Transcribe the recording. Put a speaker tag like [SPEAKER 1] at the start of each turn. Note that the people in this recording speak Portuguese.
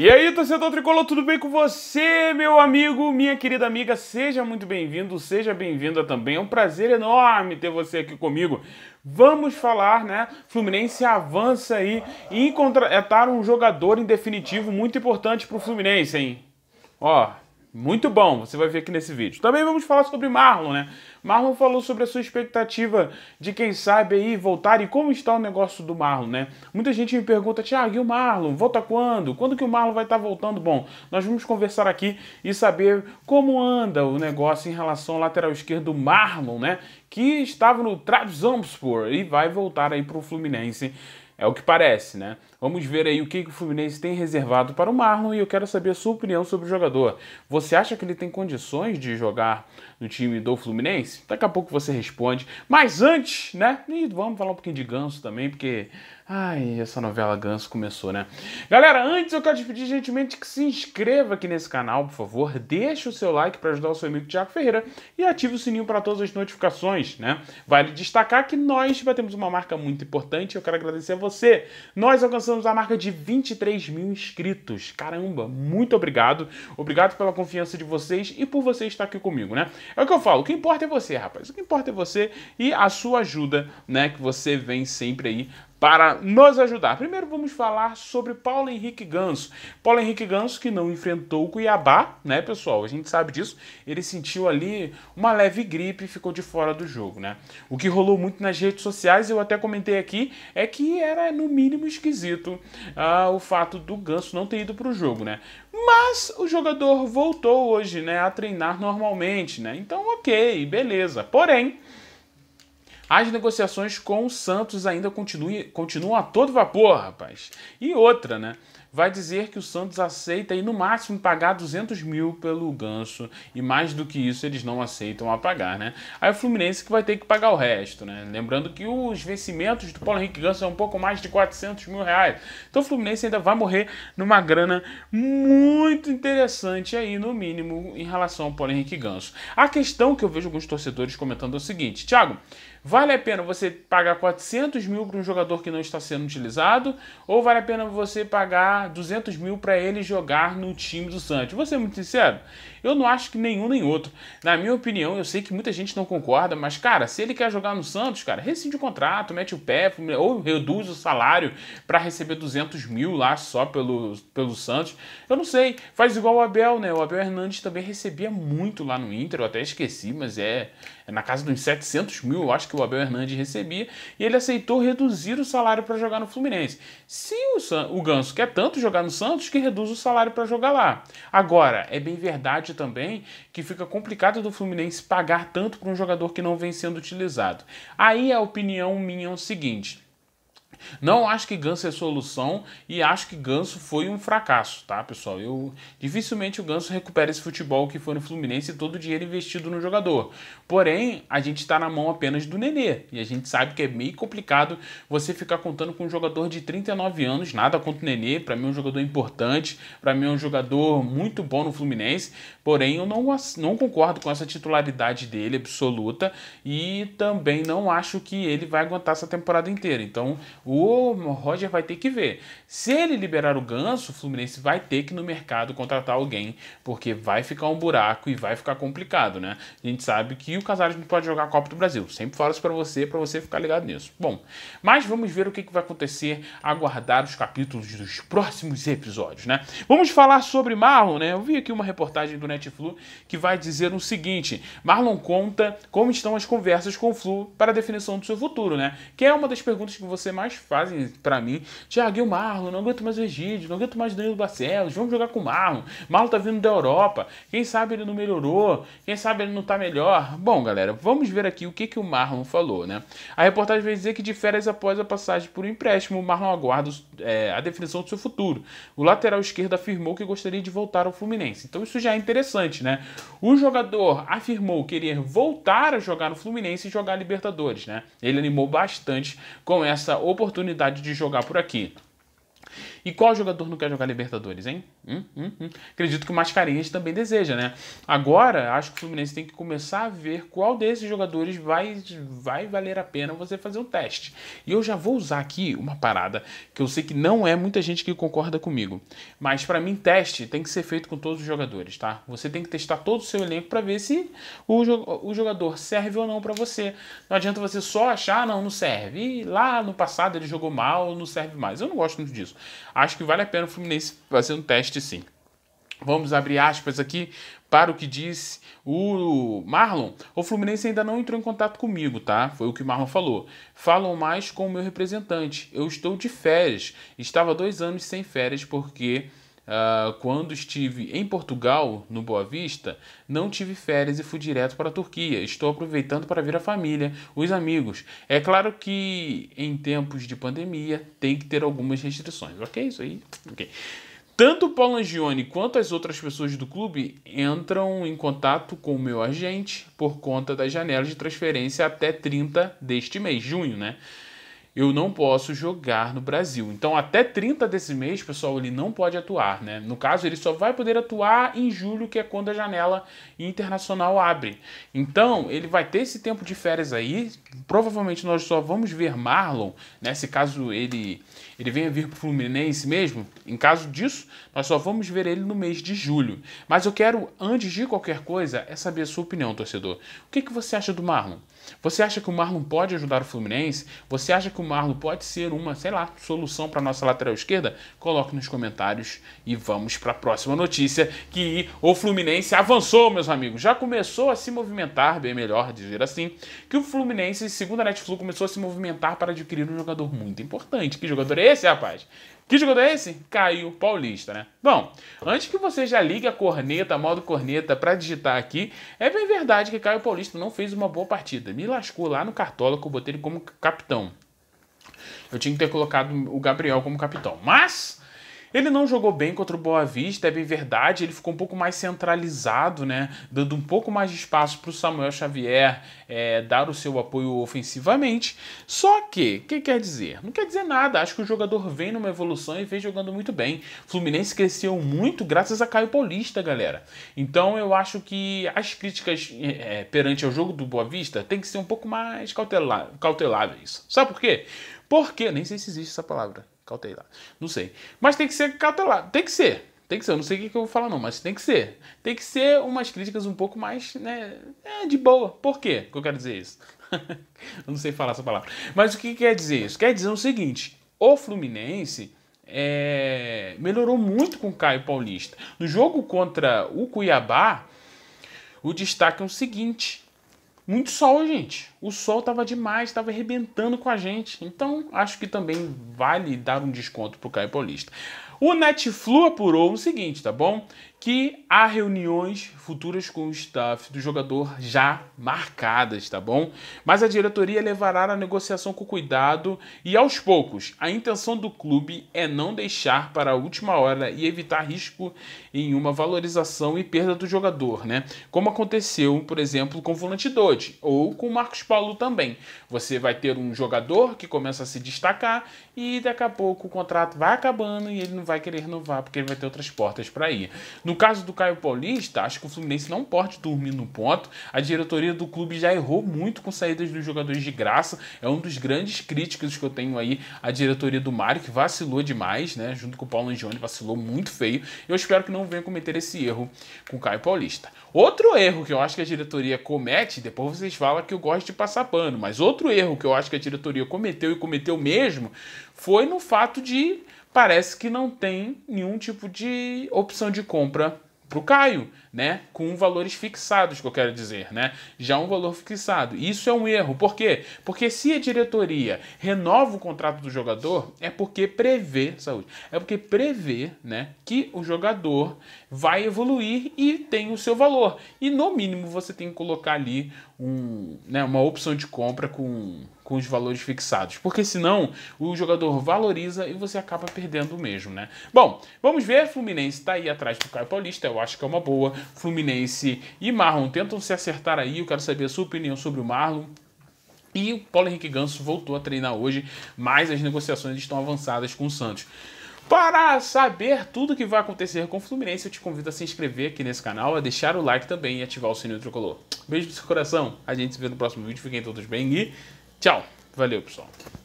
[SPEAKER 1] E aí, torcedor tricolor, tudo bem com você, meu amigo, minha querida amiga? Seja muito bem-vindo, seja bem-vinda também. É um prazer enorme ter você aqui comigo. Vamos falar, né? Fluminense avança aí e contratar um jogador em definitivo muito importante pro Fluminense, hein? Ó, muito bom, você vai ver aqui nesse vídeo. Também vamos falar sobre Marlon, né? Marlon falou sobre a sua expectativa de, quem sabe, aí voltar e como está o negócio do Marlon, né? Muita gente me pergunta, Thiago, e o Marlon? Volta quando? Quando que o Marlon vai estar voltando? Bom, nós vamos conversar aqui e saber como anda o negócio em relação ao lateral esquerdo Marlon, né? Que estava no Trabzonspor e vai voltar aí para o Fluminense. É o que parece, né? Vamos ver aí o que o Fluminense tem reservado para o Marlon e eu quero saber a sua opinião sobre o jogador. Você acha que ele tem condições de jogar no time do Fluminense? Daqui a pouco você responde. Mas antes, né? E vamos falar um pouquinho de ganso também, porque. Ai, essa novela ganso começou, né? Galera, antes eu quero te pedir gentilmente que se inscreva aqui nesse canal, por favor. Deixe o seu like para ajudar o seu amigo Tiago Ferreira e ative o sininho para todas as notificações, né? Vale destacar que nós batemos uma marca muito importante. e Eu quero agradecer a você. Nós alcançamos alcançamos a marca de 23 mil inscritos. Caramba, muito obrigado. Obrigado pela confiança de vocês e por você estar aqui comigo, né? É o que eu falo, o que importa é você, rapaz. O que importa é você e a sua ajuda, né? Que você vem sempre aí para nos ajudar, primeiro vamos falar sobre Paulo Henrique Ganso. Paulo Henrique Ganso que não enfrentou o Cuiabá, né, pessoal? A gente sabe disso. Ele sentiu ali uma leve gripe e ficou de fora do jogo, né? O que rolou muito nas redes sociais, eu até comentei aqui, é que era no mínimo esquisito ah, o fato do Ganso não ter ido para o jogo, né? Mas o jogador voltou hoje, né, a treinar normalmente, né? Então, ok, beleza. Porém, as negociações com o Santos ainda continuam a todo vapor, rapaz. E outra, né? Vai dizer que o Santos aceita e no máximo pagar 200 mil pelo ganso e mais do que isso eles não aceitam a pagar, né? Aí o Fluminense que vai ter que pagar o resto, né? Lembrando que os vencimentos do Paulo Henrique Ganso é um pouco mais de 400 mil reais. Então o Fluminense ainda vai morrer numa grana muito interessante aí, no mínimo, em relação ao Paulo Henrique Ganso. A questão que eu vejo alguns torcedores comentando é o seguinte: Thiago, Vale a pena você pagar 400 mil para um jogador que não está sendo utilizado ou vale a pena você pagar 200 mil para ele jogar no time do Santos? Vou ser muito sincero, eu não acho que nenhum nem outro. Na minha opinião, eu sei que muita gente não concorda, mas cara, se ele quer jogar no Santos, cara, rescinde o contrato, mete o pé ou reduz o salário para receber 200 mil lá só pelo, pelo Santos. Eu não sei, faz igual o Abel, né? O Abel Hernandes também recebia muito lá no Inter, eu até esqueci, mas é, é na casa dos 700 mil, eu acho que o Abel Hernandes recebia, e ele aceitou reduzir o salário para jogar no Fluminense. Se o, o Ganso quer tanto jogar no Santos, que reduz o salário para jogar lá. Agora, é bem verdade também que fica complicado do Fluminense pagar tanto para um jogador que não vem sendo utilizado. Aí a opinião minha é o seguinte. Não acho que Ganso é solução e acho que Ganso foi um fracasso, tá, pessoal? Eu dificilmente o Ganso recupera esse futebol que foi no Fluminense e todo o dinheiro investido no jogador. Porém, a gente está na mão apenas do Nenê e a gente sabe que é meio complicado você ficar contando com um jogador de 39 anos, nada contra o Nenê, para mim é um jogador importante, para mim é um jogador muito bom no Fluminense, porém eu não, não concordo com essa titularidade dele absoluta e também não acho que ele vai aguentar essa temporada inteira. Então, o Roger vai ter que ver. Se ele liberar o Ganso, o Fluminense vai ter que no mercado contratar alguém, porque vai ficar um buraco e vai ficar complicado, né? A gente sabe que o Casares não pode jogar a Copa do Brasil. Sempre falo isso para você, para você ficar ligado nisso. Bom, mas vamos ver o que, vai acontecer, aguardar os capítulos dos próximos episódios, né? Vamos falar sobre Marlon, né? Eu vi aqui uma reportagem do Netflu que vai dizer o seguinte: Marlon conta como estão as conversas com o Flu para a definição do seu futuro, né? Que é uma das perguntas que você mais fazem para mim. Thiago, e o Marlon? Não aguento mais o Egídio, não aguento mais o Danilo Barcelos. Vamos jogar com o Marlon. Marlon tá vindo da Europa. Quem sabe ele não melhorou? Quem sabe ele não tá melhor? Bom, galera, vamos ver aqui o que, que o Marlon falou, né? A reportagem vai dizer que de férias após a passagem por um empréstimo, o Marlon aguarda é, a definição do seu futuro. O lateral esquerdo afirmou que gostaria de voltar ao Fluminense. Então isso já é interessante, né? O jogador afirmou querer voltar a jogar no Fluminense e jogar Libertadores, né? Ele animou bastante com essa oportunidade oportunidade de jogar por aqui. E qual jogador não quer jogar Libertadores, hein? Hum, hum, hum. Acredito que o Mascarenhas também deseja, né? Agora, acho que o Fluminense tem que começar a ver qual desses jogadores vai, vai valer a pena você fazer um teste. E eu já vou usar aqui uma parada que eu sei que não é muita gente que concorda comigo. Mas para mim, teste tem que ser feito com todos os jogadores, tá? Você tem que testar todo o seu elenco para ver se o, o jogador serve ou não para você. Não adianta você só achar, ah, não, não serve. E lá no passado ele jogou mal, não serve mais. Eu não gosto muito disso acho que vale a pena o Fluminense fazer um teste sim. Vamos abrir aspas aqui para o que disse o Marlon. O Fluminense ainda não entrou em contato comigo, tá? Foi o que o Marlon falou. Falam mais com o meu representante. Eu estou de férias. Estava dois anos sem férias porque Uh, quando estive em Portugal, no Boa Vista, não tive férias e fui direto para a Turquia. Estou aproveitando para ver a família, os amigos. É claro que em tempos de pandemia tem que ter algumas restrições, ok? Isso aí, ok. Tanto o Paulo Angione quanto as outras pessoas do clube entram em contato com o meu agente por conta das janelas de transferência até 30 deste mês, junho, né? eu não posso jogar no Brasil. Então, até 30 desse mês, pessoal, ele não pode atuar, né? No caso, ele só vai poder atuar em julho, que é quando a janela internacional abre. Então, ele vai ter esse tempo de férias aí. Provavelmente nós só vamos ver Marlon, né? caso ele ele venha vir para o Fluminense mesmo, em caso disso, nós só vamos ver ele no mês de julho. Mas eu quero, antes de qualquer coisa, é saber a sua opinião, torcedor. O que, que você acha do Marlon? Você acha que o Marlon pode ajudar o Fluminense? Você acha que o Marlon pode ser uma, sei lá, solução para nossa lateral esquerda? Coloque nos comentários e vamos para a próxima notícia que o Fluminense avançou, meus amigos. Já começou a se movimentar, bem melhor dizer assim, que o Fluminense, segundo a Netflix, começou a se movimentar para adquirir um jogador muito importante. Que jogador é esse, rapaz? Que jogador é esse? Caio Paulista, né? Bom, antes que você já ligue a corneta, modo corneta, para digitar aqui, é bem verdade que Caio Paulista não fez uma boa partida. Me lascou lá no Cartola que eu botei ele como capitão. Eu tinha que ter colocado o Gabriel como capitão. Mas ele não jogou bem contra o Boa Vista, é bem verdade, ele ficou um pouco mais centralizado, né? Dando um pouco mais de espaço para o Samuel Xavier é, dar o seu apoio ofensivamente. Só que, o que quer dizer? Não quer dizer nada, acho que o jogador vem numa evolução e vem jogando muito bem. Fluminense cresceu muito graças a Caio Paulista, galera. Então eu acho que as críticas é, é perante o jogo do Boa Vista tem que ser um pouco mais cautela cauteláveis. Sabe por quê? Porque, nem sei se existe essa palavra, Cautelar. Não sei. Mas tem que ser cautelar. Tem que ser. Tem que ser. Eu não sei o que, eu vou falar, não, mas tem que ser. Tem que ser umas críticas um pouco mais, né? É, de boa. Por quê que eu quero dizer isso? eu não sei falar essa palavra. Mas o que, que quer dizer isso? Quer dizer o seguinte: o Fluminense. É, melhorou muito com o Caio Paulista. No jogo contra o Cuiabá, o destaque é o seguinte: muito sol, gente. O sol estava demais, estava arrebentando com a gente. Então, acho que também vale dar um desconto pro caipolista Caio Paulista. O Netflu apurou o seguinte, tá bom? que há reuniões futuras com o staff do jogador já marcadas, tá bom? Mas a diretoria levará a negociação com cuidado e aos poucos. A intenção do clube é não deixar para a última hora e evitar risco em uma valorização e perda do jogador, né? Como aconteceu, por exemplo, com o Volante Dodge ou com o Marcos Paulo também. Você vai ter um jogador que começa a se destacar e daqui a pouco o contrato vai acabando e ele não vai querer renovar porque ele vai ter outras portas para ir. No caso do Caio Paulista, acho que o Fluminense não pode dormir no ponto. A diretoria do clube já errou muito com saídas dos jogadores de graça. É um dos grandes críticos que eu tenho aí a diretoria do Mário, que vacilou demais, né? Junto com o Paulo Angione, vacilou muito feio. Eu espero que não venha cometer esse erro com o Caio Paulista. Outro erro que eu acho que a diretoria comete, depois vocês falam que eu gosto de passar pano, mas outro erro que eu acho que a diretoria cometeu e cometeu mesmo foi no fato de parece que não tem nenhum tipo de opção de compra para o Caio, né? Com valores fixados, que eu quero dizer, né? Já um valor fixado. Isso é um erro. Por quê? Porque se a diretoria renova o contrato do jogador, é porque prevê, saúde, é porque prevê, né, que o jogador vai evoluir e tem o seu valor. E no mínimo você tem que colocar ali um, né, uma opção de compra com com os valores fixados, porque senão o jogador valoriza e você acaba perdendo mesmo, né? Bom, vamos ver, Fluminense tá aí atrás do Caio Paulista, eu acho que é uma boa. Fluminense e Marlon tentam se acertar aí, eu quero saber a sua opinião sobre o Marlon. E o Paulo Henrique Ganso voltou a treinar hoje, mas as negociações estão avançadas com o Santos. Para saber tudo o que vai acontecer com o Fluminense, eu te convido a se inscrever aqui nesse canal, a deixar o like também e ativar o sininho tricolor. Beijo do seu coração, a gente se vê no próximo vídeo, fiquem todos bem e Tchau. Valeu, pessoal.